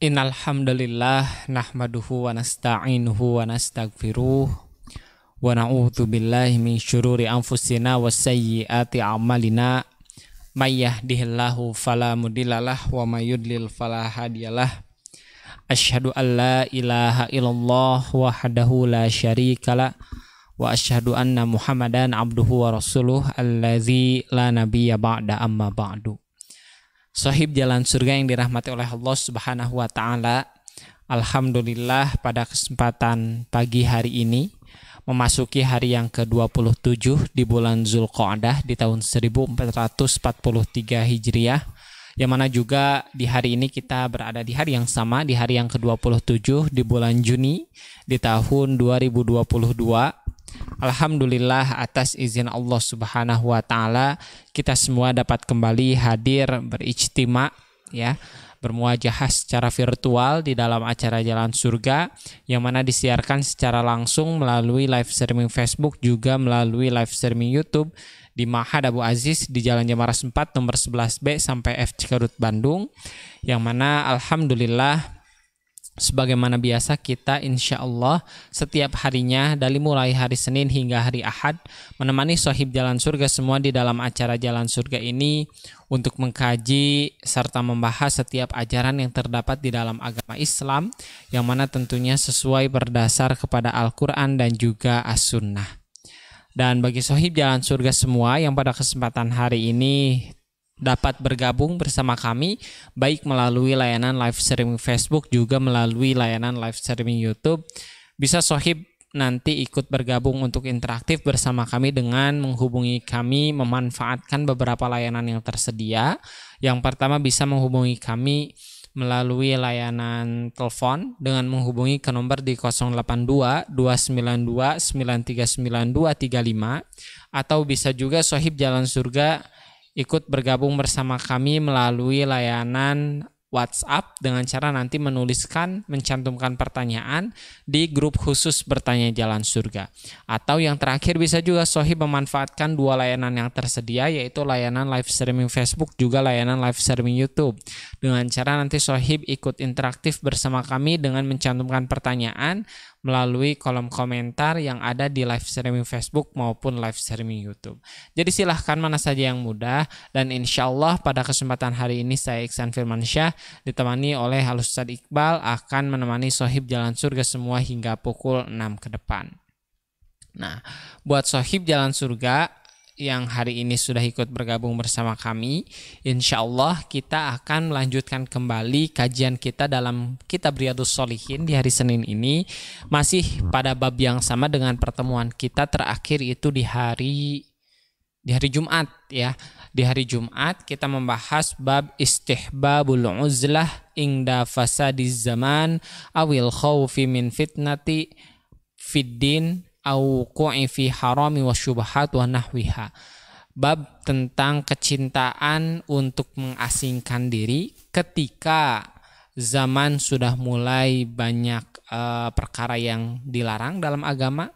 Innal hamdalillah nahmaduhu wa nasta'inuhu wa nastaghfiruh wa na'udzu billahi min syururi anfusina wa sayyiati a'malina may yahdihillahu fala mudhillalah wa may yudlil fala hadiyalah asyhadu an la ilaha illallah wahdahu la syarikalah wa asyhadu anna muhammadan abduhu wa rasuluh allazi la nabiyya ba'da amma ba'du sahib jalan surga yang dirahmati oleh Allah Subhanahu wa taala. Alhamdulillah pada kesempatan pagi hari ini memasuki hari yang ke-27 di bulan Zulqa'dah di tahun 1443 Hijriah yang mana juga di hari ini kita berada di hari yang sama di hari yang ke-27 di bulan Juni di tahun 2022 Alhamdulillah atas izin Allah Subhanahu wa taala kita semua dapat kembali hadir berijtima ya bermuajahah secara virtual di dalam acara Jalan Surga yang mana disiarkan secara langsung melalui live streaming Facebook juga melalui live streaming YouTube di Mahad Abu Aziz di Jalan Jamaras 4 nomor 11B sampai F Cikarut Bandung yang mana alhamdulillah sebagaimana biasa kita insya Allah setiap harinya dari mulai hari Senin hingga hari Ahad menemani sohib jalan surga semua di dalam acara jalan surga ini untuk mengkaji serta membahas setiap ajaran yang terdapat di dalam agama Islam yang mana tentunya sesuai berdasar kepada Al-Quran dan juga As-Sunnah. Dan bagi sohib jalan surga semua yang pada kesempatan hari ini dapat bergabung bersama kami baik melalui layanan live streaming Facebook juga melalui layanan live streaming YouTube. Bisa sohib nanti ikut bergabung untuk interaktif bersama kami dengan menghubungi kami memanfaatkan beberapa layanan yang tersedia. Yang pertama bisa menghubungi kami melalui layanan telepon dengan menghubungi ke nomor di 082 292 939235 atau bisa juga Sohib Jalan Surga ikut bergabung bersama kami melalui layanan WhatsApp dengan cara nanti menuliskan, mencantumkan pertanyaan di grup khusus bertanya jalan surga. Atau yang terakhir bisa juga Sohib memanfaatkan dua layanan yang tersedia yaitu layanan live streaming Facebook juga layanan live streaming YouTube. Dengan cara nanti Sohib ikut interaktif bersama kami dengan mencantumkan pertanyaan, melalui kolom komentar yang ada di live streaming Facebook maupun live streaming YouTube. Jadi silahkan mana saja yang mudah dan insya Allah pada kesempatan hari ini saya Iksan Firmansyah ditemani oleh Halusad Iqbal akan menemani sohib jalan surga semua hingga pukul 6 ke depan. Nah, buat sohib jalan surga yang hari ini sudah ikut bergabung bersama kami. Insya Allah kita akan melanjutkan kembali kajian kita dalam Kitab Riyadus Solihin di hari Senin ini. Masih pada bab yang sama dengan pertemuan kita terakhir itu di hari di hari Jumat ya. Di hari Jumat kita membahas bab istihbabul uzlah ingda fasadiz zaman awil khawfi min fitnati fiddin fi harami wa syubhat wa nahwiha. Bab tentang kecintaan untuk mengasingkan diri ketika zaman sudah mulai banyak uh, perkara yang dilarang dalam agama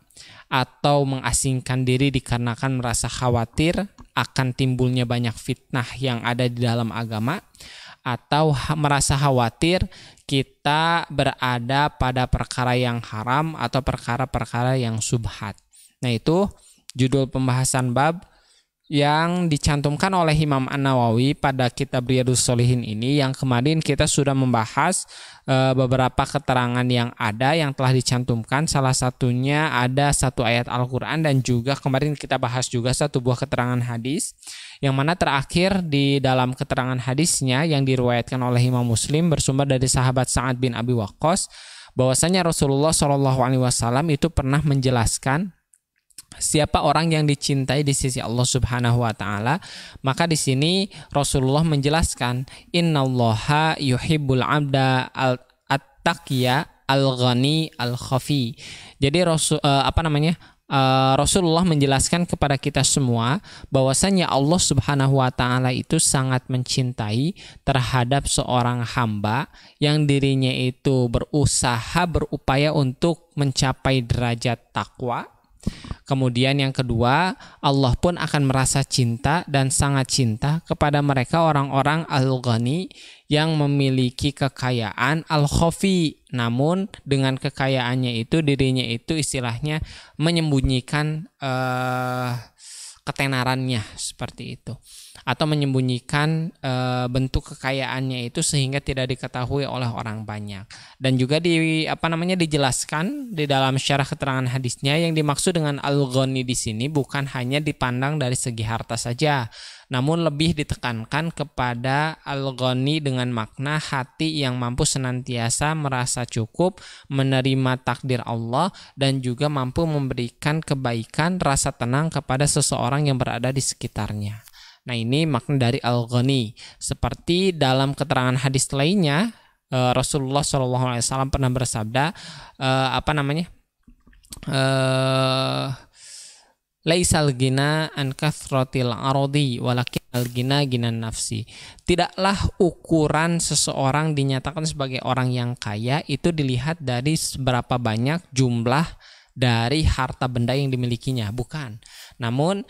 atau mengasingkan diri dikarenakan merasa khawatir akan timbulnya banyak fitnah yang ada di dalam agama atau merasa khawatir kita berada pada perkara yang haram atau perkara-perkara yang subhat. Nah, itu judul pembahasan bab yang dicantumkan oleh Imam An-Nawawi pada kitab Riyadus Solihin ini yang kemarin kita sudah membahas e, beberapa keterangan yang ada yang telah dicantumkan salah satunya ada satu ayat Al-Qur'an dan juga kemarin kita bahas juga satu buah keterangan hadis yang mana terakhir di dalam keterangan hadisnya yang diriwayatkan oleh Imam Muslim bersumber dari sahabat Sa'ad bin Abi Waqqas bahwasanya Rasulullah Shallallahu alaihi wasallam itu pernah menjelaskan siapa orang yang dicintai di sisi Allah Subhanahu wa taala maka di sini Rasulullah menjelaskan innallaha yuhibbul abda al al-ghani al-khafi. Jadi Rasul uh, apa namanya? Uh, Rasulullah menjelaskan kepada kita semua bahwasanya Allah Subhanahu wa taala itu sangat mencintai terhadap seorang hamba yang dirinya itu berusaha berupaya untuk mencapai derajat takwa Kemudian yang kedua, Allah pun akan merasa cinta dan sangat cinta kepada mereka orang-orang al-ghani yang memiliki kekayaan al-khafi. Namun dengan kekayaannya itu dirinya itu istilahnya menyembunyikan uh, ketenarannya seperti itu atau menyembunyikan e, bentuk kekayaannya itu sehingga tidak diketahui oleh orang banyak dan juga di apa namanya dijelaskan di dalam syarah keterangan hadisnya yang dimaksud dengan al-ghani di sini bukan hanya dipandang dari segi harta saja namun lebih ditekankan kepada al-ghani dengan makna hati yang mampu senantiasa merasa cukup menerima takdir Allah dan juga mampu memberikan kebaikan rasa tenang kepada seseorang yang berada di sekitarnya. Nah, ini makna dari al-ghani. Seperti dalam keterangan hadis lainnya, eh, Rasulullah SAW pernah bersabda eh, apa namanya? Eh, Laisal gina an kathrotil arodi walakin al gina gina nafsi. Tidaklah ukuran seseorang dinyatakan sebagai orang yang kaya itu dilihat dari seberapa banyak jumlah dari harta benda yang dimilikinya, bukan. Namun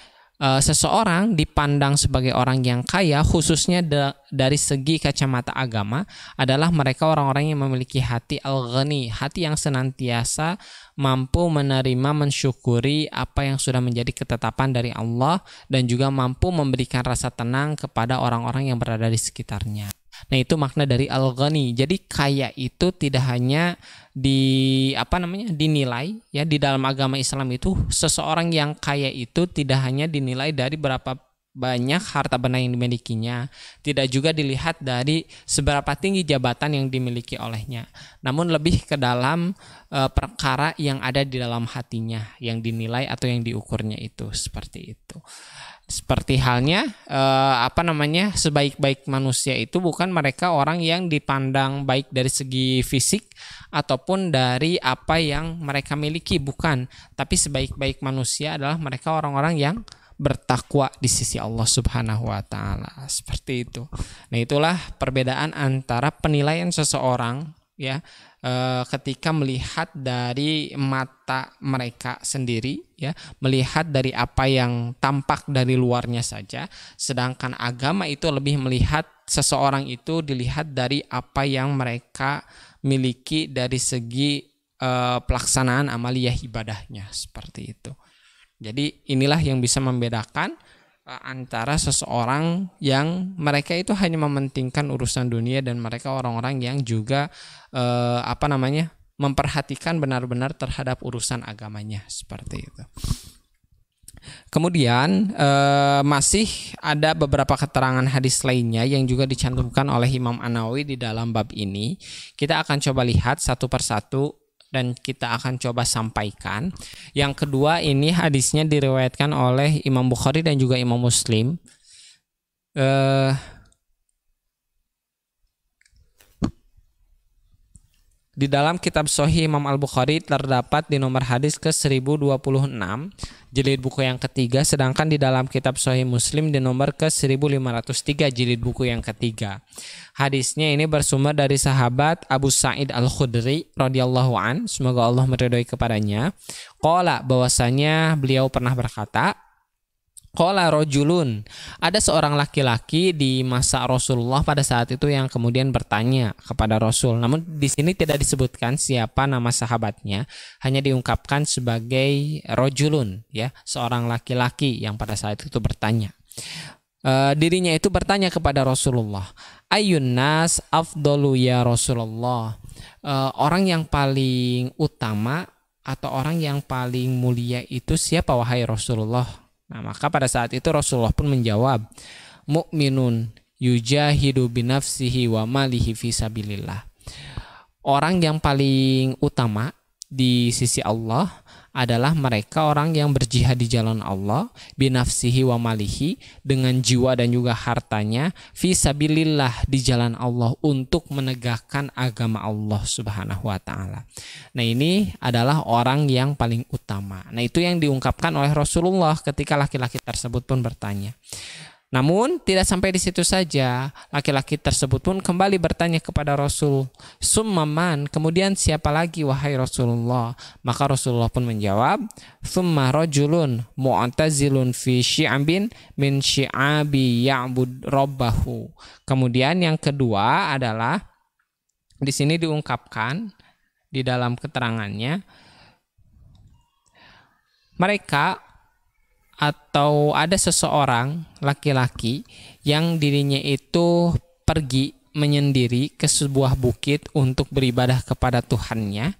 uh, seseorang dipandang sebagai orang yang kaya khususnya de- dari segi kacamata agama adalah mereka orang-orang yang memiliki hati al-ghani, hati yang senantiasa mampu menerima mensyukuri apa yang sudah menjadi ketetapan dari Allah dan juga mampu memberikan rasa tenang kepada orang-orang yang berada di sekitarnya. Nah, itu makna dari al-ghani. Jadi kaya itu tidak hanya di apa namanya? dinilai ya di dalam agama Islam itu seseorang yang kaya itu tidak hanya dinilai dari berapa banyak harta benda yang dimilikinya, tidak juga dilihat dari seberapa tinggi jabatan yang dimiliki olehnya, namun lebih ke dalam e, perkara yang ada di dalam hatinya, yang dinilai atau yang diukurnya itu seperti itu. Seperti halnya eh, apa namanya sebaik-baik manusia itu bukan mereka orang yang dipandang baik dari segi fisik ataupun dari apa yang mereka miliki bukan, tapi sebaik-baik manusia adalah mereka orang-orang yang bertakwa di sisi Allah Subhanahu wa taala. Seperti itu. Nah, itulah perbedaan antara penilaian seseorang ya Eh, ketika melihat dari mata mereka sendiri ya melihat dari apa yang tampak dari luarnya saja sedangkan agama itu lebih melihat seseorang itu dilihat dari apa yang mereka miliki dari segi eh, pelaksanaan amaliyah ibadahnya seperti itu jadi inilah yang bisa membedakan Eh, antara seseorang yang mereka itu hanya mementingkan urusan dunia dan mereka orang-orang yang juga eh, apa namanya memperhatikan benar-benar terhadap urusan agamanya seperti itu. Kemudian eh, masih ada beberapa keterangan hadis lainnya yang juga dicantumkan oleh Imam An Nawawi di dalam bab ini. Kita akan coba lihat satu persatu dan kita akan coba sampaikan. Yang kedua ini hadisnya diriwayatkan oleh Imam Bukhari dan juga Imam Muslim. Eh Di dalam kitab Sohi Imam Al-Bukhari terdapat di nomor hadis ke 1026, jilid buku yang ketiga, sedangkan di dalam kitab Sohi Muslim di nomor ke 1503, jilid buku yang ketiga. Hadisnya ini bersumber dari sahabat Abu Sa'id Al-Khudri radhiyallahu an, semoga Allah meridhoi kepadanya. Qala bahwasanya beliau pernah berkata, Kola rojulun. Ada seorang laki-laki di masa Rasulullah pada saat itu yang kemudian bertanya kepada Rasul. Namun di sini tidak disebutkan siapa nama sahabatnya, hanya diungkapkan sebagai rojulun, ya, seorang laki-laki yang pada saat itu bertanya. E, dirinya itu bertanya kepada Rasulullah, "Ayun nas afdolu ya Rasulullah?" E, orang yang paling utama atau orang yang paling mulia itu siapa wahai Rasulullah? Nah, maka pada saat itu Rasulullah pun menjawab, mukminun yujahidu binafsihi wa malihi fisabilillah. Orang yang paling utama di sisi Allah adalah mereka orang yang berjihad di jalan Allah binafsihi wa malihi dengan jiwa dan juga hartanya fisabilillah di jalan Allah untuk menegakkan agama Allah Subhanahu wa taala. Nah, ini adalah orang yang paling utama. Nah, itu yang diungkapkan oleh Rasulullah ketika laki-laki tersebut pun bertanya namun tidak sampai di situ saja, laki-laki tersebut pun kembali bertanya kepada Rasul, "Summaman, kemudian siapa lagi wahai Rasulullah?" Maka Rasulullah pun menjawab, "Summa rajulun mu'tazilun fi syi'abin min syi'abi ya'bud rabbahu." Kemudian yang kedua adalah di sini diungkapkan di dalam keterangannya mereka atau ada seseorang laki-laki yang dirinya itu pergi menyendiri ke sebuah bukit untuk beribadah kepada Tuhannya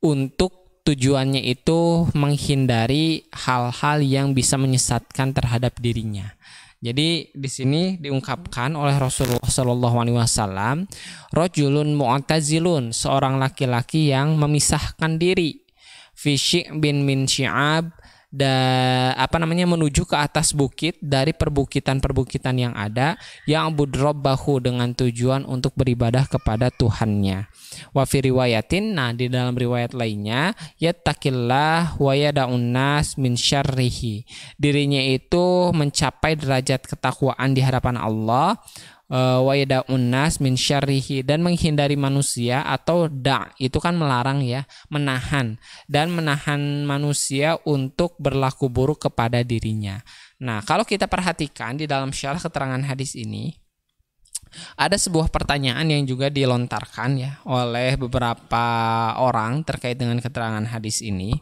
untuk tujuannya itu menghindari hal-hal yang bisa menyesatkan terhadap dirinya. Jadi di sini diungkapkan oleh Rasulullah Shallallahu Alaihi Wasallam, rojulun mu'tazilun seorang laki-laki yang memisahkan diri, fisik bin min syi'ab da, apa namanya menuju ke atas bukit dari perbukitan-perbukitan yang ada yang bahu dengan tujuan untuk beribadah kepada Tuhannya. Wa fi riwayatin, nah di dalam riwayat lainnya, yattaqillah wa yada'un min syarrihi. Dirinya itu mencapai derajat ketakwaan di hadapan Allah Eh, wa unnas min syarrihi dan menghindari manusia atau da itu kan melarang ya menahan dan menahan manusia untuk berlaku buruk kepada dirinya. Nah, kalau kita perhatikan di dalam syarah keterangan hadis ini ada sebuah pertanyaan yang juga dilontarkan ya oleh beberapa orang terkait dengan keterangan hadis ini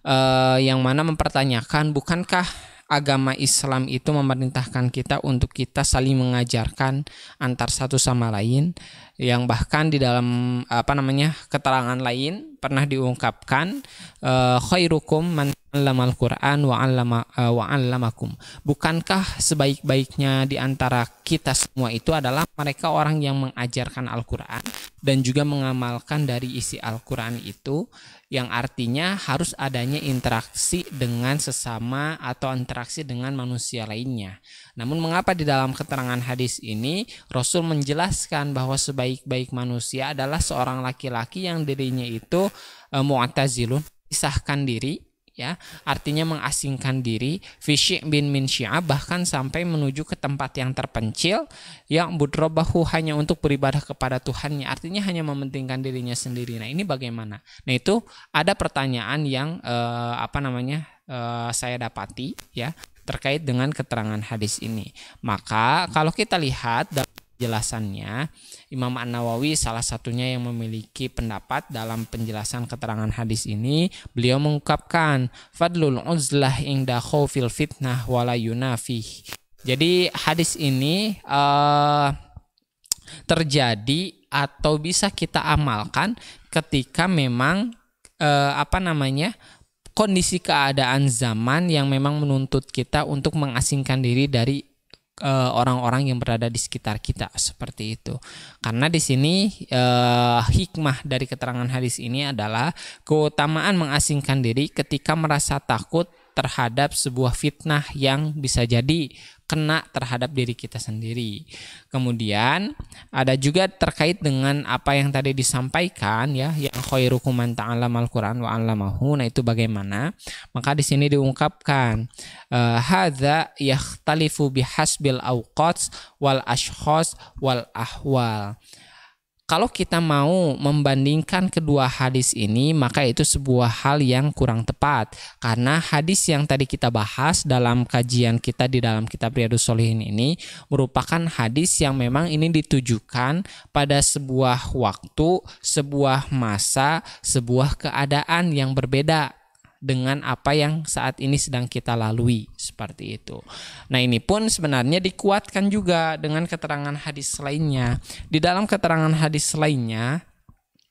Uh, yang mana mempertanyakan bukankah agama Islam itu memerintahkan kita untuk kita saling mengajarkan antar satu sama lain yang bahkan di dalam apa namanya keterangan lain pernah diungkapkan uh, khairukum man alamal Qur'an wa alama uh, eh, wa alamakum. Bukankah sebaik-baiknya di antara kita semua itu adalah mereka orang yang mengajarkan Al-Qur'an dan juga mengamalkan dari isi Al-Qur'an itu yang artinya harus adanya interaksi dengan sesama atau interaksi dengan manusia lainnya. Namun mengapa di dalam keterangan hadis ini Rasul menjelaskan bahwa sebaik-baik manusia adalah seorang laki-laki yang dirinya itu uh, mu'tazilun pisahkan diri ya artinya mengasingkan diri fisik bin min syiah bahkan sampai menuju ke tempat yang terpencil yang budrobahu hanya untuk beribadah kepada Tuhannya artinya hanya mementingkan dirinya sendiri nah ini bagaimana nah itu ada pertanyaan yang eh, apa namanya eh, saya dapati ya terkait dengan keterangan hadis ini maka kalau kita lihat dalam jelasannya Imam An Nawawi salah satunya yang memiliki pendapat dalam penjelasan keterangan hadis ini. Beliau mengungkapkan fadlul uzlah inda khawfil fitnah wala yunafih. Jadi hadis ini uh, terjadi atau bisa kita amalkan ketika memang uh, apa namanya kondisi keadaan zaman yang memang menuntut kita untuk mengasingkan diri dari Eh, orang-orang yang berada di sekitar kita seperti itu. Karena di sini uh, hikmah dari keterangan hadis ini adalah keutamaan mengasingkan diri ketika merasa takut terhadap sebuah fitnah yang bisa jadi kena terhadap diri kita sendiri. Kemudian ada juga terkait dengan apa yang tadi disampaikan ya, yang khairukum man ta'allama al-Qur'an wa 'allamahu. Nah, itu bagaimana? Maka di sini diungkapkan eh, hadza yakhtalifu bihasbil awqats wal ashkhas wal ahwal. Kalau kita mau membandingkan kedua hadis ini, maka itu sebuah hal yang kurang tepat. Karena hadis yang tadi kita bahas dalam kajian kita di dalam kitab Riyadus Solihin ini merupakan hadis yang memang ini ditujukan pada sebuah waktu, sebuah masa, sebuah keadaan yang berbeda dengan apa yang saat ini sedang kita lalui seperti itu. Nah, ini pun sebenarnya dikuatkan juga dengan keterangan hadis lainnya. Di dalam keterangan hadis lainnya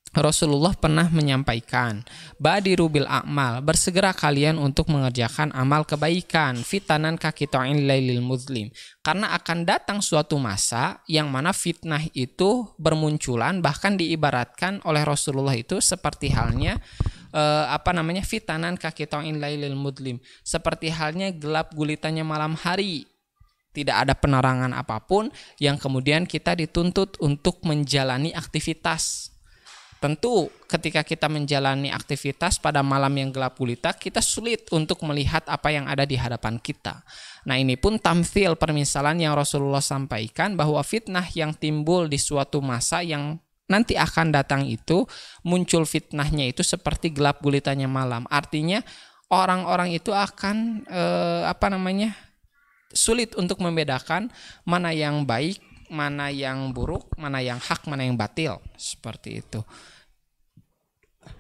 Rasulullah pernah menyampaikan, "Badiru bil akmal, bersegera kalian untuk mengerjakan amal kebaikan, fitanan kaki ta'in lailil muslim." Karena akan datang suatu masa yang mana fitnah itu bermunculan bahkan diibaratkan oleh Rasulullah itu seperti halnya eh, apa namanya fitanan kaki tongin lailil mudlim seperti halnya gelap gulitannya malam hari tidak ada penerangan apapun yang kemudian kita dituntut untuk menjalani aktivitas. Tentu ketika kita menjalani aktivitas pada malam yang gelap gulita, kita sulit untuk melihat apa yang ada di hadapan kita. Nah ini pun tamfil permisalan yang Rasulullah sampaikan bahwa fitnah yang timbul di suatu masa yang nanti akan datang itu muncul fitnahnya itu seperti gelap gulitannya malam. Artinya orang-orang itu akan eh, apa namanya? sulit untuk membedakan mana yang baik, mana yang buruk, mana yang hak, mana yang batil, seperti itu.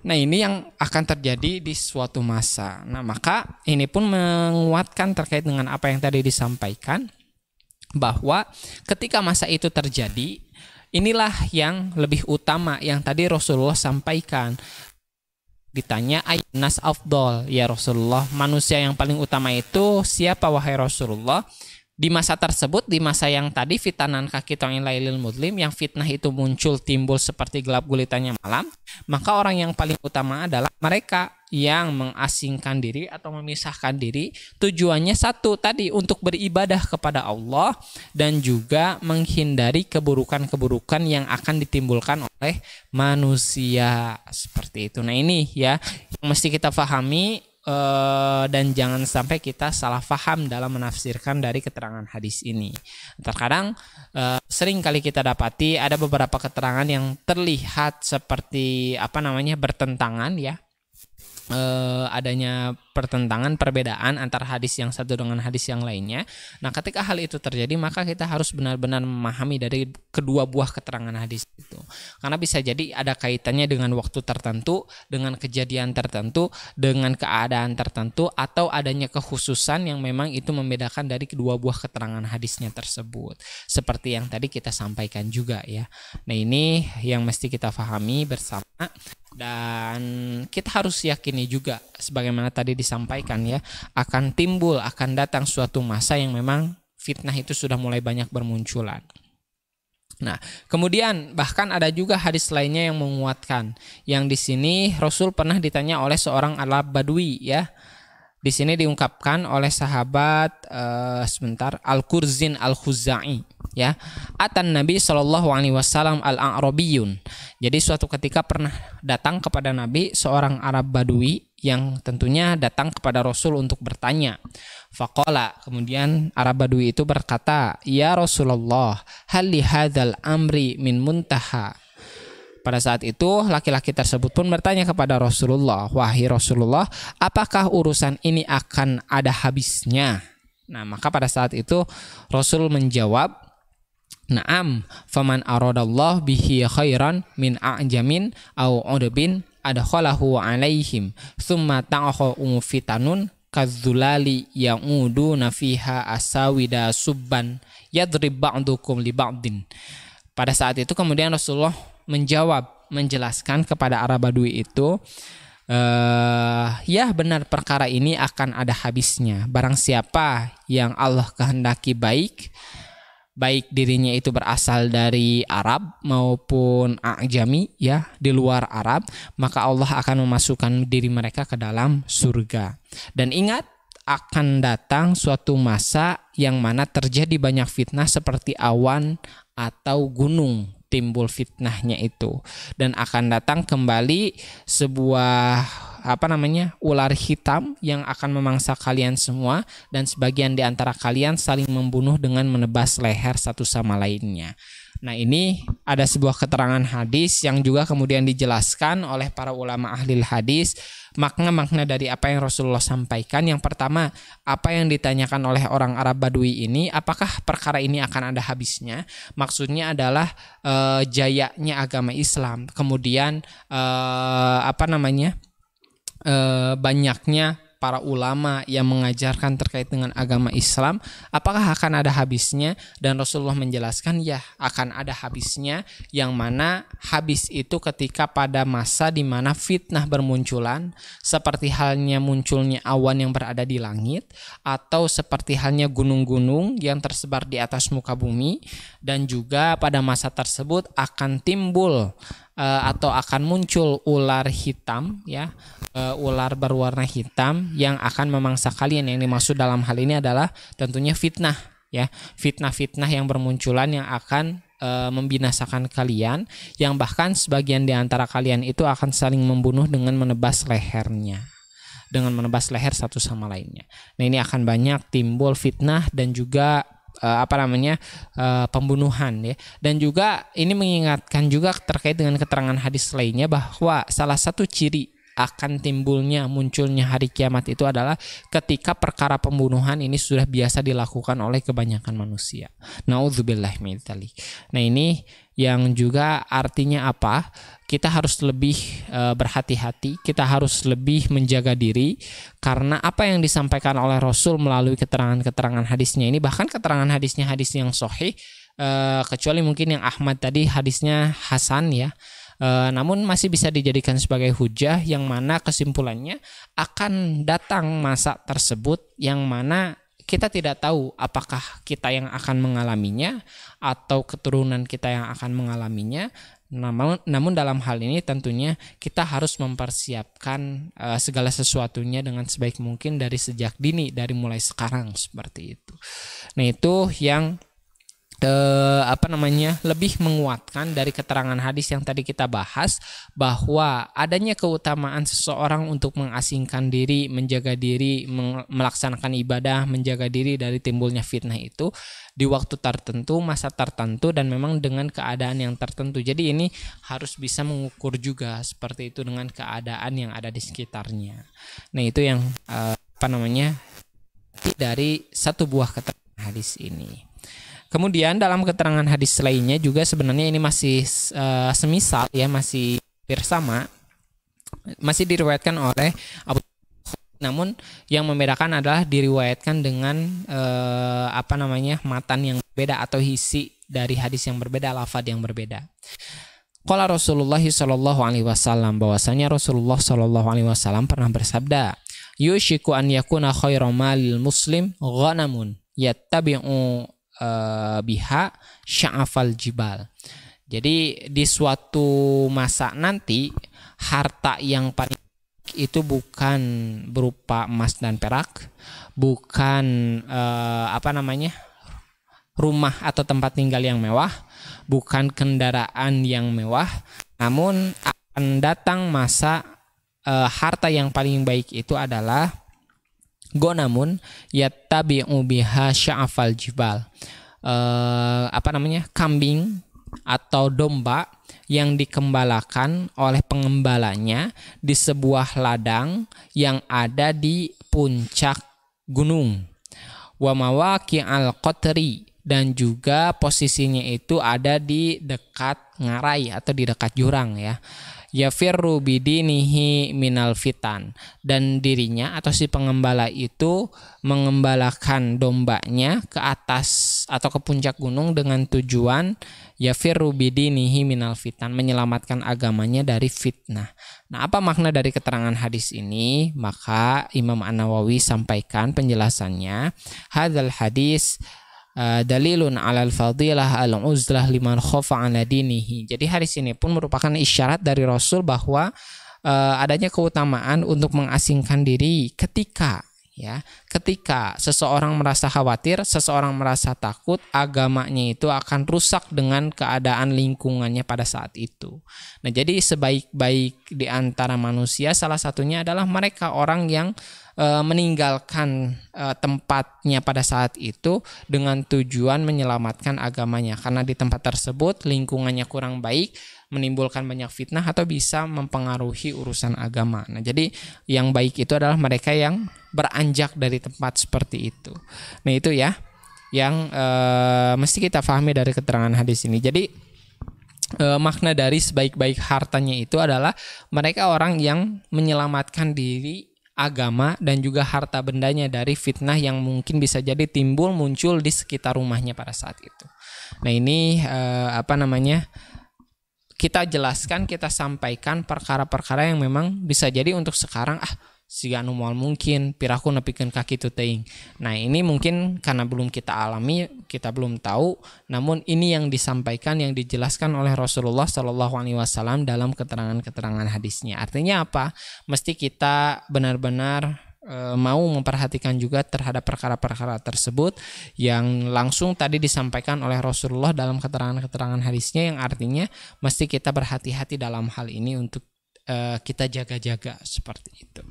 Nah, ini yang akan terjadi di suatu masa. Nah, maka ini pun menguatkan terkait dengan apa yang tadi disampaikan bahwa ketika masa itu terjadi Inilah yang lebih utama yang tadi Rasulullah sampaikan. Ditanya Nas Afdol, ya Rasulullah, manusia yang paling utama itu siapa wahai Rasulullah? Di masa tersebut, di masa yang tadi fitanan kaki tongin lailil muslim, yang fitnah itu muncul timbul seperti gelap gulitannya malam, maka orang yang paling utama adalah mereka yang mengasingkan diri atau memisahkan diri tujuannya satu tadi untuk beribadah kepada Allah dan juga menghindari keburukan-keburukan yang akan ditimbulkan oleh manusia seperti itu. Nah, ini ya yang mesti kita pahami eh, dan jangan sampai kita salah faham dalam menafsirkan dari keterangan hadis ini. Terkadang eh, sering kali kita dapati ada beberapa keterangan yang terlihat seperti apa namanya bertentangan ya uh, adanya pertentangan perbedaan antara hadis yang satu dengan hadis yang lainnya. Nah, ketika hal itu terjadi, maka kita harus benar-benar memahami dari kedua buah keterangan hadis itu. Karena bisa jadi ada kaitannya dengan waktu tertentu, dengan kejadian tertentu, dengan keadaan tertentu atau adanya kekhususan yang memang itu membedakan dari kedua buah keterangan hadisnya tersebut. Seperti yang tadi kita sampaikan juga ya. Nah, ini yang mesti kita pahami bersama dan kita harus yakini juga sebagaimana tadi disampaikan ya akan timbul akan datang suatu masa yang memang fitnah itu sudah mulai banyak bermunculan. Nah, kemudian bahkan ada juga hadis lainnya yang menguatkan. Yang di sini Rasul pernah ditanya oleh seorang Arab Badui ya. Di sini diungkapkan oleh sahabat uh, sebentar Al-Kurzin Al-Khuzai ya atan Nabi Shallallahu Alaihi Wasallam al Arabiyun jadi suatu ketika pernah datang kepada Nabi seorang Arab Badui yang tentunya datang kepada Rasul untuk bertanya Fakola kemudian Arab Badui itu berkata ya Rasulullah hal hadal amri min muntaha pada saat itu laki-laki tersebut pun bertanya kepada Rasulullah, "Wahai Rasulullah, apakah urusan ini akan ada habisnya?" Nah, maka pada saat itu Rasul menjawab, Naam, faman aradallah bihi khairan min a'jamin au udbin adkhalahu alaihim summa ta'kha'u fitanun kazzulali ya'udu nafiha asawida subban yadrib ba'dukum li ba'din. Pada saat itu kemudian Rasulullah menjawab, menjelaskan kepada Arab Badui itu Uh, ya benar perkara ini akan ada habisnya. Barang siapa yang Allah kehendaki baik, baik dirinya itu berasal dari Arab maupun ajami ya di luar Arab maka Allah akan memasukkan diri mereka ke dalam surga dan ingat akan datang suatu masa yang mana terjadi banyak fitnah seperti awan atau gunung timbul fitnahnya itu dan akan datang kembali sebuah apa namanya ular hitam yang akan memangsa kalian semua dan sebagian di antara kalian saling membunuh dengan menebas leher satu sama lainnya. Nah ini ada sebuah keterangan hadis yang juga kemudian dijelaskan oleh para ulama ahli hadis makna-makna dari apa yang Rasulullah sampaikan. Yang pertama, apa yang ditanyakan oleh orang Arab Badui ini, apakah perkara ini akan ada habisnya? Maksudnya adalah e, jayanya agama Islam. Kemudian e, apa namanya? e, banyaknya para ulama yang mengajarkan terkait dengan agama Islam, apakah akan ada habisnya? Dan Rasulullah menjelaskan, ya akan ada habisnya, yang mana habis itu ketika pada masa di mana fitnah bermunculan, seperti halnya munculnya awan yang berada di langit, atau seperti halnya gunung-gunung yang tersebar di atas muka bumi, dan juga pada masa tersebut akan timbul uh, atau akan muncul ular hitam ya uh, ular berwarna hitam yang akan memangsa kalian yang dimaksud dalam hal ini adalah tentunya fitnah ya fitnah-fitnah yang bermunculan yang akan eh, membinasakan kalian yang bahkan sebagian di antara kalian itu akan saling membunuh dengan menebas lehernya dengan menebas leher satu sama lainnya. Nah, ini akan banyak timbul fitnah dan juga uh, apa namanya uh, pembunuhan ya dan juga ini mengingatkan juga terkait dengan keterangan hadis lainnya bahwa salah satu ciri akan timbulnya munculnya hari kiamat itu adalah ketika perkara pembunuhan ini sudah biasa dilakukan oleh kebanyakan manusia. Nauzubillah Nah, ini yang juga artinya apa? Kita harus lebih eh, berhati-hati, kita harus lebih menjaga diri karena apa yang disampaikan oleh Rasul melalui keterangan-keterangan hadisnya ini bahkan keterangan hadisnya hadis yang sahih eh, kecuali mungkin yang Ahmad tadi hadisnya Hasan ya. Eh, namun masih bisa dijadikan sebagai hujah yang mana kesimpulannya akan datang masa tersebut yang mana kita tidak tahu apakah kita yang akan mengalaminya atau keturunan kita yang akan mengalaminya. Namun, namun dalam hal ini tentunya kita harus mempersiapkan uh, segala sesuatunya dengan sebaik mungkin dari sejak dini, dari mulai sekarang seperti itu. Nah itu yang te, eh, apa namanya lebih menguatkan dari keterangan hadis yang tadi kita bahas bahwa adanya keutamaan seseorang untuk mengasingkan diri, menjaga diri, melaksanakan ibadah, menjaga diri dari timbulnya fitnah itu di waktu tertentu, masa tertentu dan memang dengan keadaan yang tertentu. Jadi ini harus bisa mengukur juga seperti itu dengan keadaan yang ada di sekitarnya. Nah, itu yang eh, apa namanya dari satu buah keterangan hadis ini. Kemudian dalam keterangan hadis lainnya juga sebenarnya ini masih uh, semisal ya masih hampir sama masih diriwayatkan oleh Abu namun yang membedakan adalah diriwayatkan dengan uh, apa namanya matan yang berbeda atau isi dari hadis yang berbeda lafad yang berbeda. Kala Rasulullah Shallallahu Alaihi Wasallam bahwasanya Rasulullah Shallallahu Alaihi Wasallam pernah bersabda, Yushiku an yakuna khairomalil muslim ghanamun yattabi'u uh, biha sya'afal jibal. Jadi di suatu masa nanti harta yang paling itu bukan berupa emas dan perak, bukan eh, apa namanya? rumah atau tempat tinggal yang mewah, bukan kendaraan yang mewah, namun akan datang masa eh, harta yang paling baik itu adalah Go namun yattabi'u biha sya'afal jibal. eh, apa namanya? Kambing atau domba yang dikembalakan oleh pengembalanya di sebuah ladang yang ada di puncak gunung. Wa mawaki al qatri dan juga posisinya itu ada di dekat ngarai atau di dekat jurang ya yafirru bidinihi minal fitan dan dirinya atau si pengembala itu mengembalakan dombanya ke atas atau ke puncak gunung dengan tujuan yafirru bidinihi minal fitan menyelamatkan agamanya dari fitnah. Nah, apa makna dari keterangan hadis ini? Maka Imam An-Nawawi sampaikan penjelasannya. Hadal hadis Eh, dalilun alal fadilah al uzlah liman khofa ala dinihi. Jadi hadis ini pun merupakan isyarat dari Rasul bahwa uh, adanya keutamaan untuk mengasingkan diri ketika ya ketika seseorang merasa khawatir seseorang merasa takut agamanya itu akan rusak dengan keadaan lingkungannya pada saat itu nah jadi sebaik-baik di antara manusia salah satunya adalah mereka orang yang e, meninggalkan e, tempatnya pada saat itu dengan tujuan menyelamatkan agamanya karena di tempat tersebut lingkungannya kurang baik menimbulkan banyak fitnah atau bisa mempengaruhi urusan agama. Nah, jadi yang baik itu adalah mereka yang beranjak dari tempat seperti itu. Nah, itu ya yang e, mesti kita pahami dari keterangan hadis ini. Jadi e, makna dari sebaik-baik hartanya itu adalah mereka orang yang menyelamatkan diri agama dan juga harta bendanya dari fitnah yang mungkin bisa jadi timbul muncul di sekitar rumahnya pada saat itu. Nah ini e, apa namanya kita jelaskan, kita sampaikan perkara-perkara yang memang bisa jadi untuk sekarang ah sehingga anu mungkin piraku nepikeun kaki tuh teing. Nah, ini mungkin karena belum kita alami, kita belum tahu, namun ini yang disampaikan yang dijelaskan oleh Rasulullah Shallallahu alaihi wasallam dalam keterangan-keterangan hadisnya. Artinya apa? Mesti kita benar-benar Eh, mau memperhatikan juga terhadap perkara-perkara tersebut yang langsung tadi disampaikan oleh Rasulullah dalam keterangan-keterangan hadisnya yang artinya mesti kita berhati-hati dalam hal ini untuk Eh, kita jaga-jaga seperti itu.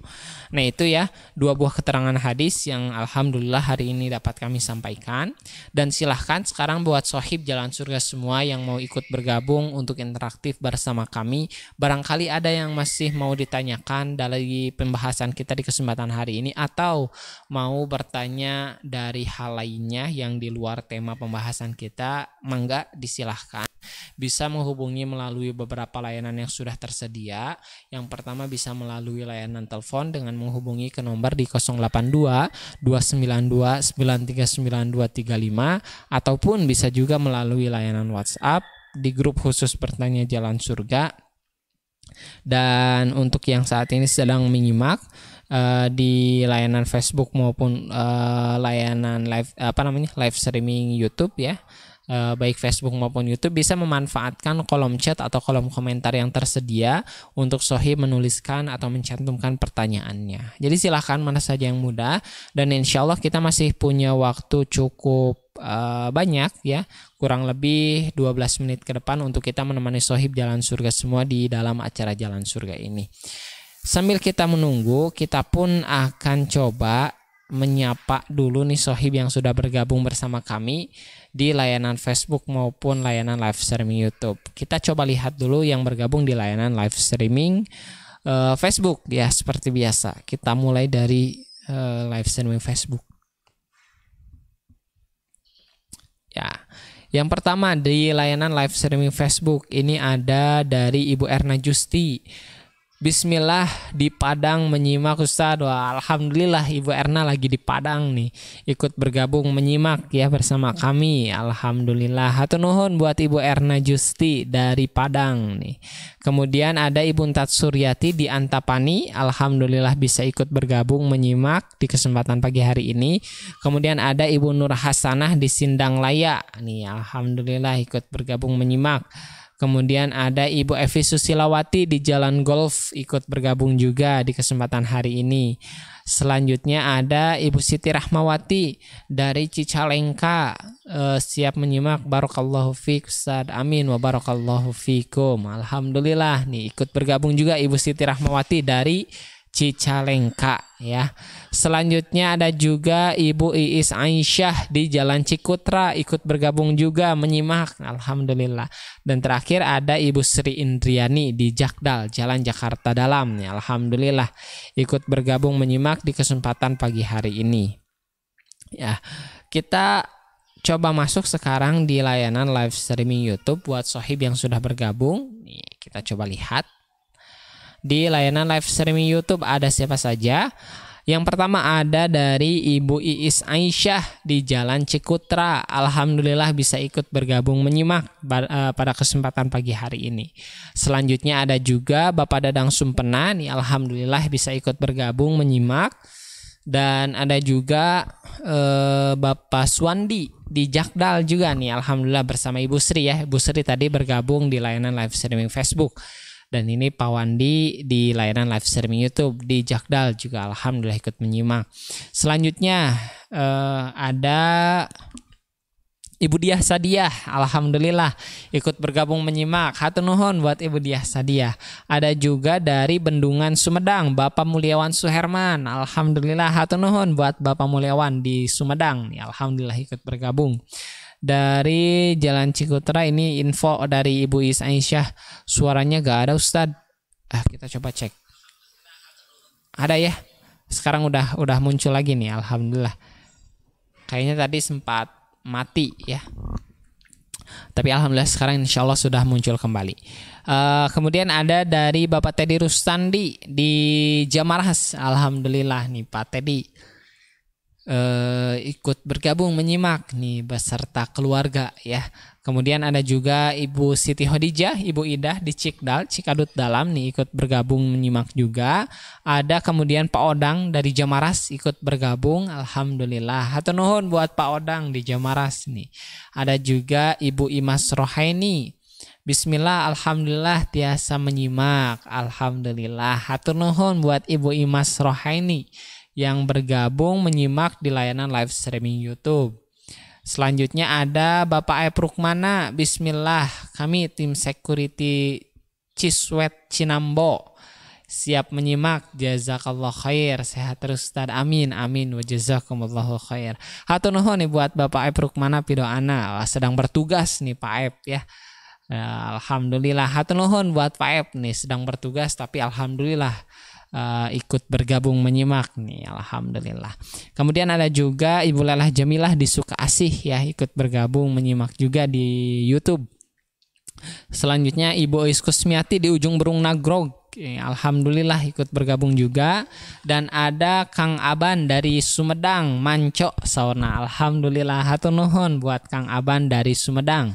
Nah itu ya dua buah keterangan hadis yang alhamdulillah hari ini dapat kami sampaikan dan silahkan sekarang buat sohib jalan surga semua yang mau ikut bergabung untuk interaktif bersama kami barangkali ada yang masih mau ditanyakan dari pembahasan kita di kesempatan hari ini atau mau bertanya dari hal lainnya yang di luar tema pembahasan kita mangga disilahkan bisa menghubungi melalui beberapa layanan yang sudah tersedia yang pertama bisa melalui layanan telepon dengan menghubungi ke nomor di 082 292 939235 ataupun bisa juga melalui layanan WhatsApp di grup khusus bertanya jalan surga. Dan untuk yang saat ini sedang menyimak uh, di layanan Facebook maupun uh, layanan live apa namanya live streaming YouTube ya Eh, baik Facebook maupun YouTube bisa memanfaatkan kolom chat atau kolom komentar yang tersedia untuk Sohi menuliskan atau mencantumkan pertanyaannya. Jadi silahkan mana saja yang mudah dan insya Allah kita masih punya waktu cukup uh, banyak ya kurang lebih 12 menit ke depan untuk kita menemani sohib jalan surga semua di dalam acara jalan surga ini sambil kita menunggu kita pun akan coba menyapa dulu nih sohib yang sudah bergabung bersama kami di layanan Facebook maupun layanan live streaming YouTube. Kita coba lihat dulu yang bergabung di layanan live streaming uh, Facebook ya seperti biasa. Kita mulai dari uh, live streaming Facebook. Ya. Yang pertama di layanan live streaming Facebook ini ada dari Ibu Erna Justi. Bismillah di Padang menyimak Ustaz. Wah, alhamdulillah Ibu Erna lagi di Padang nih, ikut bergabung menyimak ya bersama kami. Alhamdulillah. Hatur nuhun buat Ibu Erna Justi dari Padang nih. Kemudian ada Ibu Tat Suryati di Antapani, alhamdulillah bisa ikut bergabung menyimak di kesempatan pagi hari ini. Kemudian ada Ibu Nur Hasanah di Sindang Layak. nih, alhamdulillah ikut bergabung menyimak. Kemudian ada Ibu Evi Susilawati di Jalan Golf ikut bergabung juga di kesempatan hari ini. Selanjutnya ada Ibu Siti Rahmawati dari Cicalengka eh, siap menyimak Barokallahu fiik Ustaz. Amin wa barakallahu fikum. Alhamdulillah nih ikut bergabung juga Ibu Siti Rahmawati dari Cicalengka ya. Selanjutnya ada juga Ibu Iis Aisyah di Jalan Cikutra ikut bergabung juga menyimak alhamdulillah. Dan terakhir ada Ibu Sri Indriani di Jakdal Jalan Jakarta Dalam ya alhamdulillah ikut bergabung menyimak di kesempatan pagi hari ini. Ya, kita coba masuk sekarang di layanan live streaming YouTube buat sohib yang sudah bergabung. Nih Kita coba lihat di layanan live streaming YouTube ada siapa saja? Yang pertama ada dari Ibu Iis Aisyah di Jalan Cikutra. Alhamdulillah bisa ikut bergabung menyimak eh, pada kesempatan pagi hari ini. Selanjutnya ada juga Bapak Dadang Sumpena nih alhamdulillah bisa ikut bergabung menyimak dan ada juga eh, Bapak Suwandi di Jakdal juga nih alhamdulillah bersama Ibu Sri ya. Ibu Sri tadi bergabung di layanan live streaming Facebook. Dan ini Pak Wandi di layanan live streaming YouTube di Jakdal juga alhamdulillah ikut menyimak. Selanjutnya eh, ada Ibu Diah Sadiah, alhamdulillah ikut bergabung menyimak. Hatur nuhun buat Ibu Diah Sadiah. Ada juga dari Bendungan Sumedang, Bapak Mulyawan Suherman. Alhamdulillah hatur nuhun buat Bapak Mulyawan di Sumedang. Alhamdulillah ikut bergabung dari Jalan Cikutra ini info dari Ibu Is Aisyah suaranya gak ada Ustad ah kita coba cek ada ya sekarang udah udah muncul lagi nih Alhamdulillah kayaknya tadi sempat mati ya tapi alhamdulillah sekarang insya Allah sudah muncul kembali. Uh, kemudian ada dari Bapak Teddy Rustandi di Jamarhas, alhamdulillah nih Pak Teddy eh, ikut bergabung menyimak nih beserta keluarga ya. Kemudian ada juga Ibu Siti Hodijah, Ibu Idah di Cikdal, Cikadut Dalam nih ikut bergabung menyimak juga. Ada kemudian Pak Odang dari Jamaras ikut bergabung, Alhamdulillah. Hatur nuhun buat Pak Odang di Jamaras nih. Ada juga Ibu Imas Rohaini, Bismillah, Alhamdulillah tiasa menyimak, Alhamdulillah. Hatur nuhun buat Ibu Imas Rohaini yang bergabung menyimak di layanan live streaming YouTube. Selanjutnya ada Bapak Aep Rukmana, Bismillah, kami tim security Ciswet Cinambo siap menyimak jazakallah khair sehat terus Ustaz amin amin wa jazakumullahu khair hatur nuhu nih buat Bapak Aep Rukmana Pidoana sedang bertugas nih Pak Aep ya. ya Alhamdulillah hatur nuhun buat Pak Aep nih sedang bertugas tapi alhamdulillah uh, ikut bergabung menyimak nih alhamdulillah. Kemudian ada juga Ibu Lelah Jamilah di asih ya ikut bergabung menyimak juga di YouTube. Selanjutnya Ibu Ois Kusmiati di ujung Berung Nagrog eh, Alhamdulillah ikut bergabung juga dan ada Kang Aban dari Sumedang Mancok Sauna Alhamdulillah hatunuhun buat Kang Aban dari Sumedang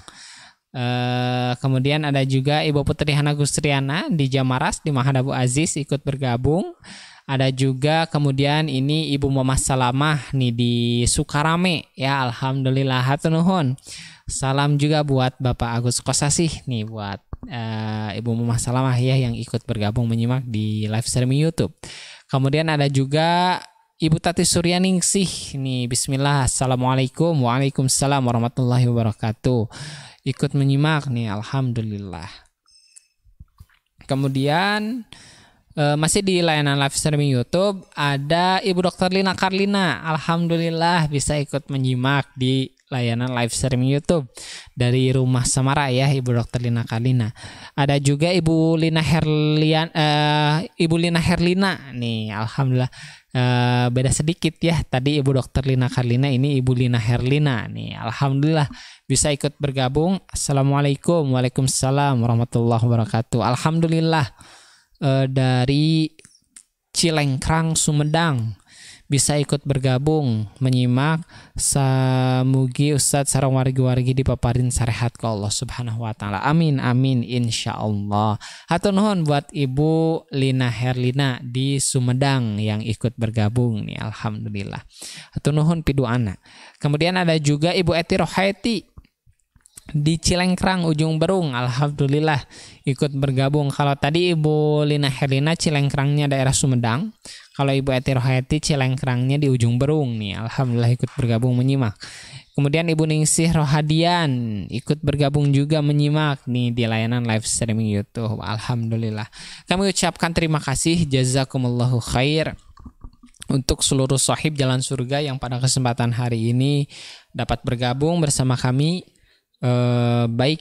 Eh, kemudian ada juga Ibu Putri Hana Gustriana di Jamaras di Mahadabu Aziz ikut bergabung. Ada juga kemudian ini Ibu Mama Salamah nih di Sukarame ya alhamdulillah hatunuhun. Salam juga buat Bapak Agus Kosasih nih buat uh, Ibu Mama Salamah ya yang ikut bergabung menyimak di live streaming YouTube. Kemudian ada juga Ibu Tati Suryaningsih nih Bismillah Assalamualaikum Waalaikumsalam Warahmatullahi Wabarakatuh ikut menyimak nih alhamdulillah kemudian uh, masih di layanan live streaming YouTube ada Ibu Dokter Lina Karlina alhamdulillah bisa ikut menyimak di layanan live streaming YouTube dari rumah Samara ya Ibu Dokter Lina Karlina Ada juga Ibu Lina Herlian uh, Ibu Lina Herlina nih alhamdulillah Eh, beda sedikit ya tadi ibu dokter Lina Karlina ini ibu Lina Herlina nih alhamdulillah bisa ikut bergabung assalamualaikum waalaikumsalam warahmatullahi wabarakatuh alhamdulillah uh, dari Cilengkrang Sumedang bisa ikut bergabung menyimak samugi Ustadz sarang wargi-wargi dipaparin sarehat ke Allah Subhanahu wa taala. Amin amin insyaallah. Hatur nuhun buat Ibu Lina Herlina di Sumedang yang ikut bergabung nih alhamdulillah. Hatur nuhun pidu anak. Kemudian ada juga Ibu Eti Rohaiti di Cilengkrang Ujung Berung alhamdulillah ikut bergabung kalau tadi Ibu Lina Herlina Cilengkrangnya daerah Sumedang kalau Ibu Eti Rohayati Cilengkrangnya di Ujung Berung nih alhamdulillah ikut bergabung menyimak kemudian Ibu Ningsih Rohadian ikut bergabung juga menyimak nih di layanan live streaming YouTube alhamdulillah kami ucapkan terima kasih jazakumullahu khair untuk seluruh sahib jalan surga yang pada kesempatan hari ini dapat bergabung bersama kami Eh, baik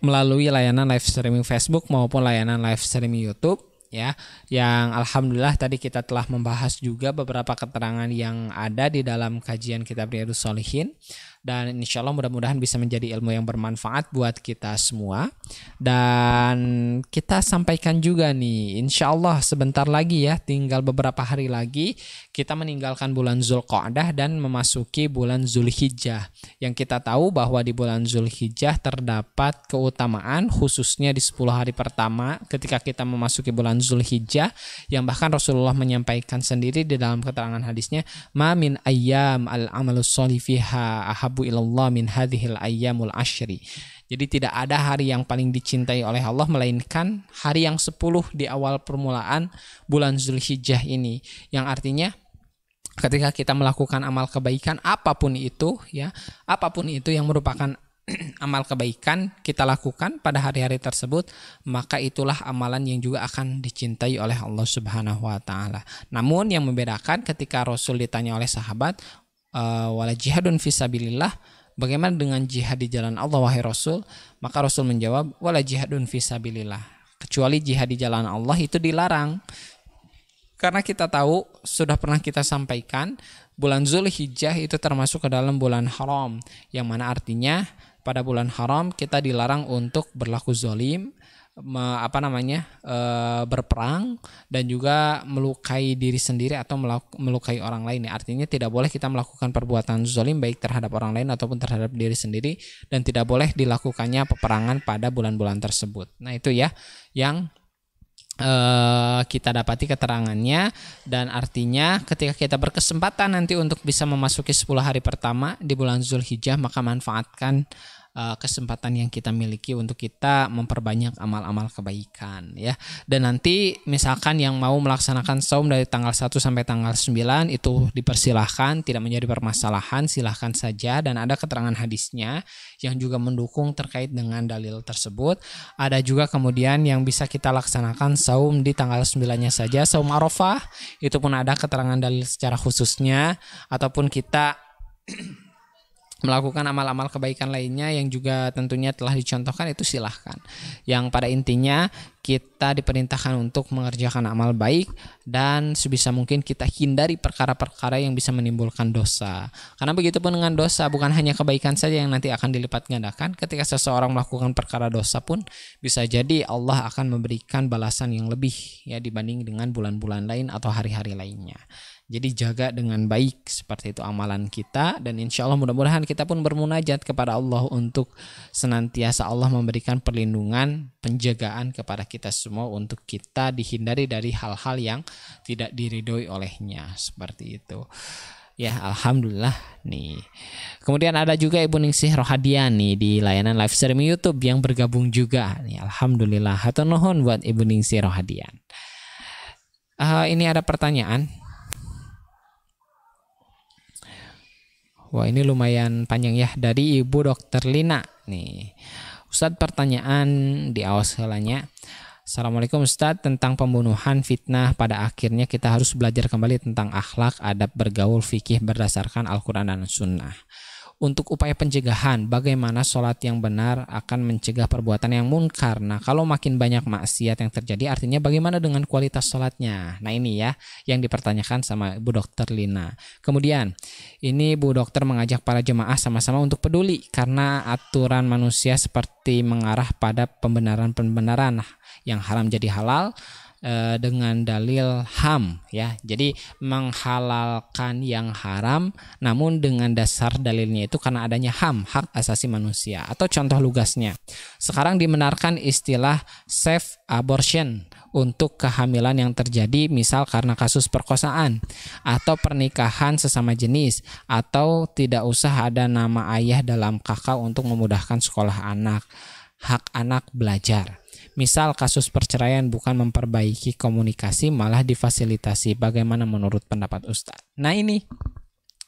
melalui layanan live streaming Facebook maupun layanan live streaming YouTube ya yang alhamdulillah tadi kita telah membahas juga beberapa keterangan yang ada di dalam kajian kitab Riyadhus solihin dan insya Allah mudah-mudahan bisa menjadi ilmu yang bermanfaat buat kita semua dan kita sampaikan juga nih insya Allah sebentar lagi ya tinggal beberapa hari lagi kita meninggalkan bulan Zulqa'dah dan memasuki bulan Zulhijjah yang kita tahu bahwa di bulan Zulhijjah terdapat keutamaan khususnya di 10 hari pertama ketika kita memasuki bulan Zulhijjah yang bahkan Rasulullah menyampaikan sendiri di dalam keterangan hadisnya ma min ayyam al amalus solifiha ahab ahabbu ilallah min hadhil ayyamul ashri. Jadi tidak ada hari yang paling dicintai oleh Allah melainkan hari yang sepuluh di awal permulaan bulan Zulhijjah ini. Yang artinya ketika kita melakukan amal kebaikan apapun itu ya, apapun itu yang merupakan amal kebaikan kita lakukan pada hari-hari tersebut, maka itulah amalan yang juga akan dicintai oleh Allah Subhanahu wa taala. Namun yang membedakan ketika Rasul ditanya oleh sahabat, Eh, wala jihadun fisabilillah bagaimana dengan jihad di jalan Allah wahai Rasul maka Rasul menjawab wala jihadun fisabilillah kecuali jihad di jalan Allah itu dilarang karena kita tahu sudah pernah kita sampaikan bulan Zulhijjah itu termasuk ke dalam bulan haram yang mana artinya pada bulan haram kita dilarang untuk berlaku zolim me, apa namanya e, berperang dan juga melukai diri sendiri atau melukai orang lain. Artinya tidak boleh kita melakukan perbuatan zolim baik terhadap orang lain ataupun terhadap diri sendiri dan tidak boleh dilakukannya peperangan pada bulan-bulan tersebut. Nah itu ya yang e, kita dapati keterangannya dan artinya ketika kita berkesempatan nanti untuk bisa memasuki 10 hari pertama di bulan Zulhijjah maka manfaatkan Eh, kesempatan yang kita miliki untuk kita memperbanyak amal-amal kebaikan ya. Dan nanti misalkan yang mau melaksanakan saum dari tanggal 1 sampai tanggal 9 itu dipersilahkan, tidak menjadi permasalahan, silahkan saja dan ada keterangan hadisnya yang juga mendukung terkait dengan dalil tersebut. Ada juga kemudian yang bisa kita laksanakan saum di tanggal 9-nya saja, saum Arafah itu pun ada keterangan dalil secara khususnya ataupun kita melakukan amal-amal kebaikan lainnya yang juga tentunya telah dicontohkan itu silahkan. Yang pada intinya kita diperintahkan untuk mengerjakan amal baik dan sebisa mungkin kita hindari perkara-perkara yang bisa menimbulkan dosa. Karena begitu pun dengan dosa bukan hanya kebaikan saja yang nanti akan dilipat gandakan. Ketika seseorang melakukan perkara dosa pun bisa jadi Allah akan memberikan balasan yang lebih ya dibanding dengan bulan-bulan lain atau hari-hari lainnya. Jadi jaga dengan baik seperti itu amalan kita dan insya Allah mudah-mudahan kita pun bermunajat kepada Allah untuk senantiasa Allah memberikan perlindungan, penjagaan kepada kita semua untuk kita dihindari dari hal-hal yang tidak diridhoi olehnya seperti itu. Ya Alhamdulillah nih Kemudian ada juga Ibu Ningsih Rohadiani Di layanan live streaming Youtube Yang bergabung juga nih, Alhamdulillah Hatur nuhun buat Ibu Ningsih Rohadian uh, Ini ada pertanyaan Wah ini lumayan panjang ya dari Ibu Dokter Lina nih. Ustad pertanyaan di awal selanya. Assalamualaikum Ustadz tentang pembunuhan fitnah pada akhirnya kita harus belajar kembali tentang akhlak adab bergaul fikih berdasarkan Al-Quran dan Sunnah untuk upaya pencegahan bagaimana sholat yang benar akan mencegah perbuatan yang munkar. Nah, kalau makin banyak maksiat yang terjadi artinya bagaimana dengan kualitas sholatnya? Nah, ini ya yang dipertanyakan sama Bu Dokter Lina. Kemudian, ini Bu Dokter mengajak para jemaah sama-sama untuk peduli karena aturan manusia seperti mengarah pada pembenaran-pembenaran yang haram jadi halal Eh, dengan dalil ham ya. Jadi menghalalkan yang haram namun dengan dasar dalilnya itu karena adanya ham, hak asasi manusia atau contoh lugasnya. Sekarang dibenarkan istilah safe abortion untuk kehamilan yang terjadi misal karena kasus perkosaan atau pernikahan sesama jenis atau tidak usah ada nama ayah dalam kakak untuk memudahkan sekolah anak hak anak belajar Misal kasus perceraian bukan memperbaiki komunikasi malah difasilitasi. Bagaimana menurut pendapat Ustadz? Nah ini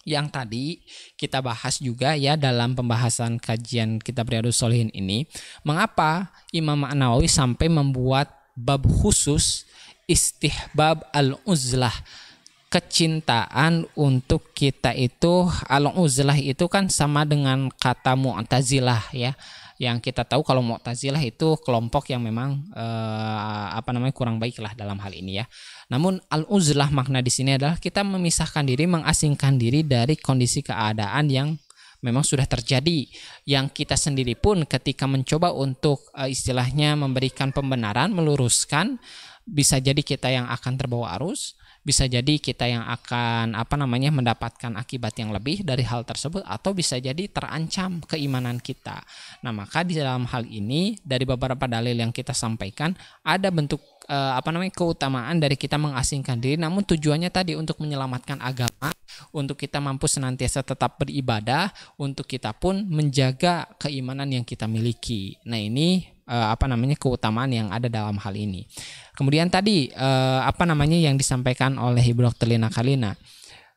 yang tadi kita bahas juga ya dalam pembahasan kajian kitab Riyadus Solihin ini. Mengapa Imam Nawawi sampai membuat bab khusus istihbab al-uzlah kecintaan untuk kita itu al-uzlah itu kan sama dengan kata mu'tazilah ya yang kita tahu kalau Mu'tazilah itu kelompok yang memang eh, apa namanya kurang baiklah dalam hal ini ya. Namun al-uzlah makna di sini adalah kita memisahkan diri, mengasingkan diri dari kondisi keadaan yang memang sudah terjadi yang kita sendiri pun ketika mencoba untuk eh, istilahnya memberikan pembenaran meluruskan bisa jadi kita yang akan terbawa arus, bisa jadi kita yang akan apa namanya mendapatkan akibat yang lebih dari hal tersebut atau bisa jadi terancam keimanan kita. Nah, maka di dalam hal ini dari beberapa dalil yang kita sampaikan ada bentuk eh, apa namanya keutamaan dari kita mengasingkan diri namun tujuannya tadi untuk menyelamatkan agama, untuk kita mampu senantiasa tetap beribadah, untuk kita pun menjaga keimanan yang kita miliki. Nah, ini uh, apa namanya keutamaan yang ada dalam hal ini. Kemudian tadi uh, apa namanya yang disampaikan oleh Ibu Dr. Lina Kalina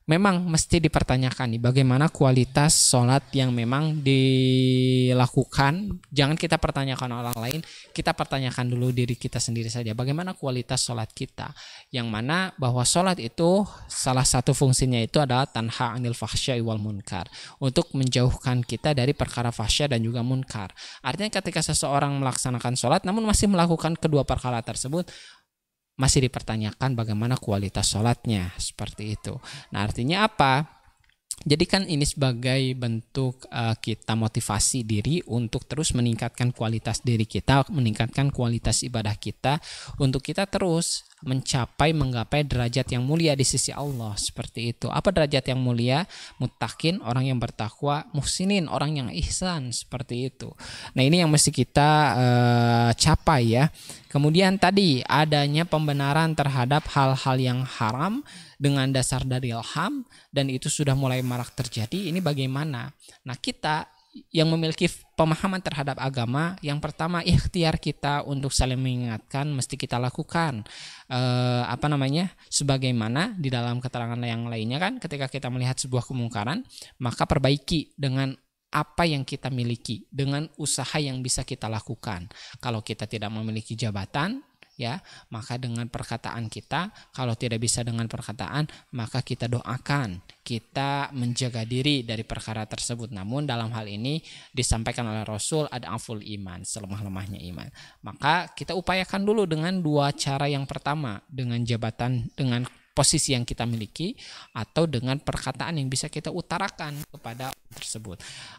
memang mesti dipertanyakan nih bagaimana kualitas sholat yang memang dilakukan jangan kita pertanyakan orang lain kita pertanyakan dulu diri kita sendiri saja bagaimana kualitas sholat kita yang mana bahwa sholat itu salah satu fungsinya itu adalah tanha anil fahsya wal munkar untuk menjauhkan kita dari perkara fahsya dan juga munkar artinya ketika seseorang melaksanakan sholat namun masih melakukan kedua perkara tersebut masih dipertanyakan bagaimana kualitas sholatnya seperti itu. Nah artinya apa? Jadikan ini sebagai bentuk uh, kita motivasi diri untuk terus meningkatkan kualitas diri kita, meningkatkan kualitas ibadah kita, untuk kita terus mencapai menggapai derajat yang mulia di sisi Allah seperti itu. Apa derajat yang mulia? Mutakin, orang yang bertakwa, muhsinin, orang yang ihsan seperti itu. Nah, ini yang mesti kita uh, capai ya. Kemudian tadi adanya pembenaran terhadap hal-hal yang haram dengan dasar dari ilham dan itu sudah mulai marak terjadi. Ini bagaimana? Nah, kita yang memiliki pemahaman terhadap agama, yang pertama ikhtiar kita untuk saling mengingatkan mesti kita lakukan e, apa namanya sebagaimana di dalam keterangan yang lainnya kan ketika kita melihat sebuah kemungkaran maka perbaiki dengan apa yang kita miliki dengan usaha yang bisa kita lakukan. Kalau kita tidak memiliki jabatan, ya maka dengan perkataan kita kalau tidak bisa dengan perkataan maka kita doakan kita menjaga diri dari perkara tersebut namun dalam hal ini disampaikan oleh Rasul ada aful iman selemah-lemahnya iman maka kita upayakan dulu dengan dua cara yang pertama dengan jabatan dengan posisi yang kita miliki atau dengan perkataan yang bisa kita utarakan kepada orang tersebut.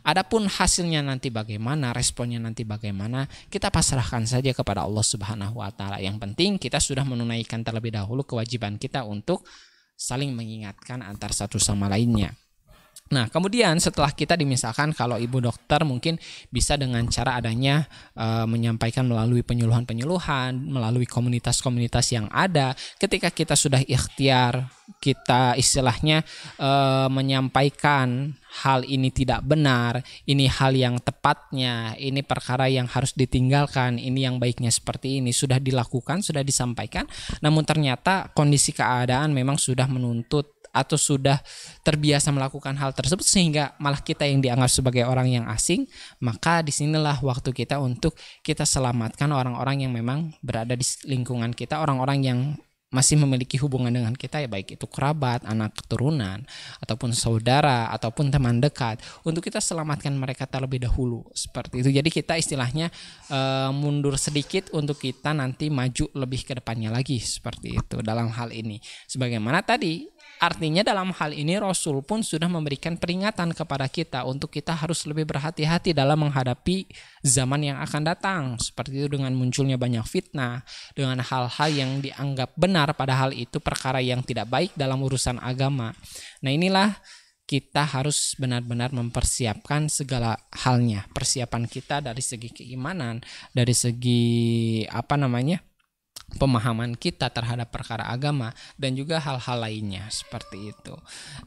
Adapun hasilnya nanti bagaimana, responnya nanti bagaimana, kita pasrahkan saja kepada Allah Subhanahu wa taala. Yang penting kita sudah menunaikan terlebih dahulu kewajiban kita untuk saling mengingatkan antar satu sama lainnya. Nah, kemudian setelah kita dimisahkan kalau ibu dokter mungkin bisa dengan cara adanya e, menyampaikan melalui penyuluhan-penyuluhan, melalui komunitas-komunitas yang ada. Ketika kita sudah ikhtiar, kita istilahnya e, menyampaikan hal ini tidak benar, ini hal yang tepatnya, ini perkara yang harus ditinggalkan, ini yang baiknya seperti ini sudah dilakukan, sudah disampaikan. Namun ternyata kondisi keadaan memang sudah menuntut atau sudah terbiasa melakukan hal tersebut sehingga malah kita yang dianggap sebagai orang yang asing, maka disinilah waktu kita untuk kita selamatkan orang-orang yang memang berada di lingkungan kita, orang-orang yang masih memiliki hubungan dengan kita ya baik itu kerabat, anak keturunan, ataupun saudara, ataupun teman dekat untuk kita selamatkan mereka terlebih dahulu seperti itu. Jadi kita istilahnya e, mundur sedikit untuk kita nanti maju lebih ke depannya lagi seperti itu dalam hal ini. Sebagaimana tadi Artinya dalam hal ini Rasul pun sudah memberikan peringatan kepada kita untuk kita harus lebih berhati-hati dalam menghadapi zaman yang akan datang. Seperti itu dengan munculnya banyak fitnah, dengan hal-hal yang dianggap benar padahal itu perkara yang tidak baik dalam urusan agama. Nah inilah kita harus benar-benar mempersiapkan segala halnya. Persiapan kita dari segi keimanan, dari segi apa namanya? pemahaman kita terhadap perkara agama dan juga hal-hal lainnya seperti itu.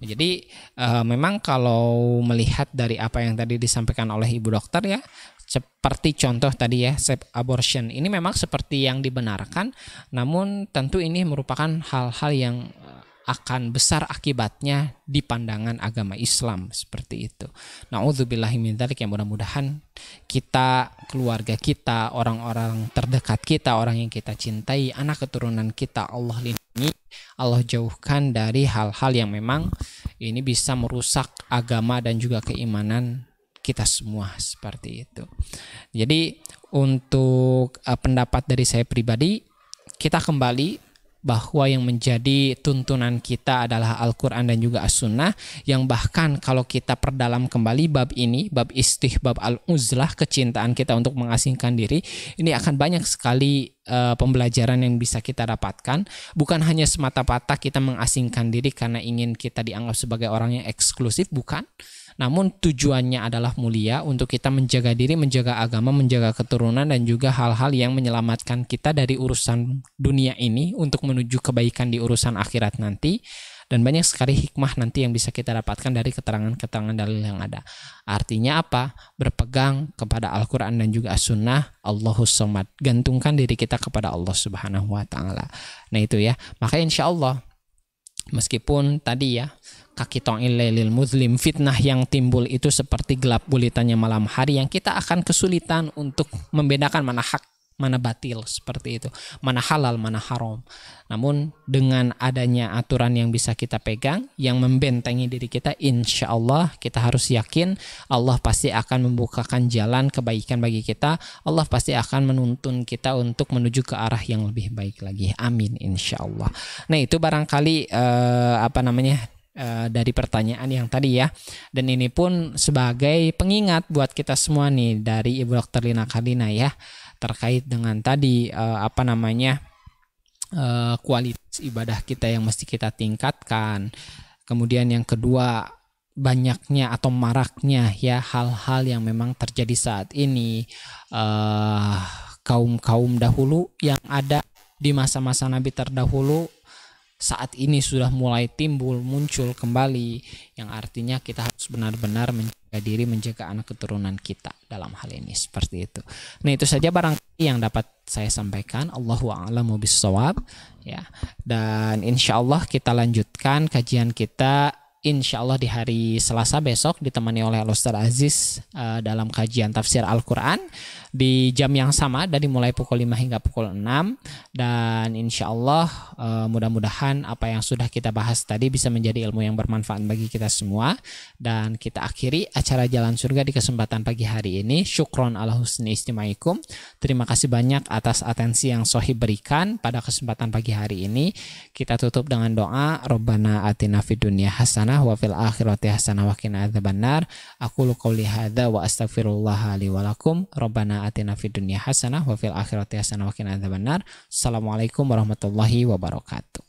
Jadi e, memang kalau melihat dari apa yang tadi disampaikan oleh ibu dokter ya seperti contoh tadi ya safe abortion ini memang seperti yang dibenarkan namun tentu ini merupakan hal-hal yang eh, akan besar akibatnya di pandangan agama Islam seperti itu. Nah, untuk yang mudah-mudahan kita, keluarga kita, orang-orang terdekat kita, orang yang kita cintai, anak keturunan kita Allah lindungi, Allah jauhkan dari hal-hal yang memang ini bisa merusak agama dan juga keimanan kita semua seperti itu. Jadi untuk eh, pendapat dari saya pribadi, kita kembali bahwa yang menjadi tuntunan kita adalah Al-Quran dan juga As-Sunnah yang bahkan kalau kita perdalam kembali bab ini, bab istihbab al-uzlah, kecintaan kita untuk mengasingkan diri, ini akan banyak sekali e, pembelajaran yang bisa kita dapatkan. Bukan hanya semata-mata kita mengasingkan diri karena ingin kita dianggap sebagai orang yang eksklusif, bukan namun tujuannya adalah mulia untuk kita menjaga diri, menjaga agama, menjaga keturunan dan juga hal-hal yang menyelamatkan kita dari urusan dunia ini untuk menuju kebaikan di urusan akhirat nanti dan banyak sekali hikmah nanti yang bisa kita dapatkan dari keterangan-keterangan dalil yang ada. Artinya apa? Berpegang kepada Al-Qur'an dan juga As-Sunnah, Allahus Somad. Gantungkan diri kita kepada Allah Subhanahu wa taala. Nah, itu ya. Maka insya Allah Meskipun tadi ya, kaki lil muslim fitnah yang timbul itu seperti gelap gulitannya malam hari yang kita akan kesulitan untuk membedakan mana hak mana batil seperti itu, mana halal, mana haram. Namun dengan adanya aturan yang bisa kita pegang, yang membentengi diri kita, insya Allah kita harus yakin Allah pasti akan membukakan jalan kebaikan bagi kita. Allah pasti akan menuntun kita untuk menuju ke arah yang lebih baik lagi. Amin, insya Allah. Nah itu barangkali eh, apa namanya eh, dari pertanyaan yang tadi ya. Dan ini pun sebagai pengingat buat kita semua nih dari Ibu Dr. Lina Kalina ya terkait dengan tadi uh, apa namanya uh, kualitas ibadah kita yang mesti kita tingkatkan. Kemudian yang kedua banyaknya atau maraknya ya hal-hal yang memang terjadi saat ini uh, eh, kaum -kaum dahulu yang ada di masa-masa nabi terdahulu saat ini sudah mulai timbul muncul kembali yang artinya kita harus benar-benar menjaga diri menjaga anak keturunan kita dalam hal ini seperti itu. Nah itu saja barangkali yang dapat saya sampaikan. Allahu a'lamu bissawab ya. Dan insya Allah kita lanjutkan kajian kita insya Allah di hari Selasa besok ditemani oleh Alustar Aziz uh, dalam kajian tafsir Al-Quran di jam yang sama dari mulai pukul 5 hingga pukul 6 dan insya Allah uh, eh, mudah-mudahan apa yang sudah kita bahas tadi bisa menjadi ilmu yang bermanfaat bagi kita semua dan kita akhiri acara Jalan Surga di kesempatan pagi hari ini syukron ala husni istimaikum terima kasih banyak atas atensi yang sohib berikan pada kesempatan pagi hari ini kita tutup dengan doa Robbana atina fid dunya hasanah hasanah wa fil akhirati hasanah wa qina adzabannar. Aku qauli hadza wa astaghfirullah li wa lakum. Rabbana atina fid dunya hasanah wa fil akhirati hasanah wa qina adzabannar. Assalamualaikum warahmatullahi wabarakatuh.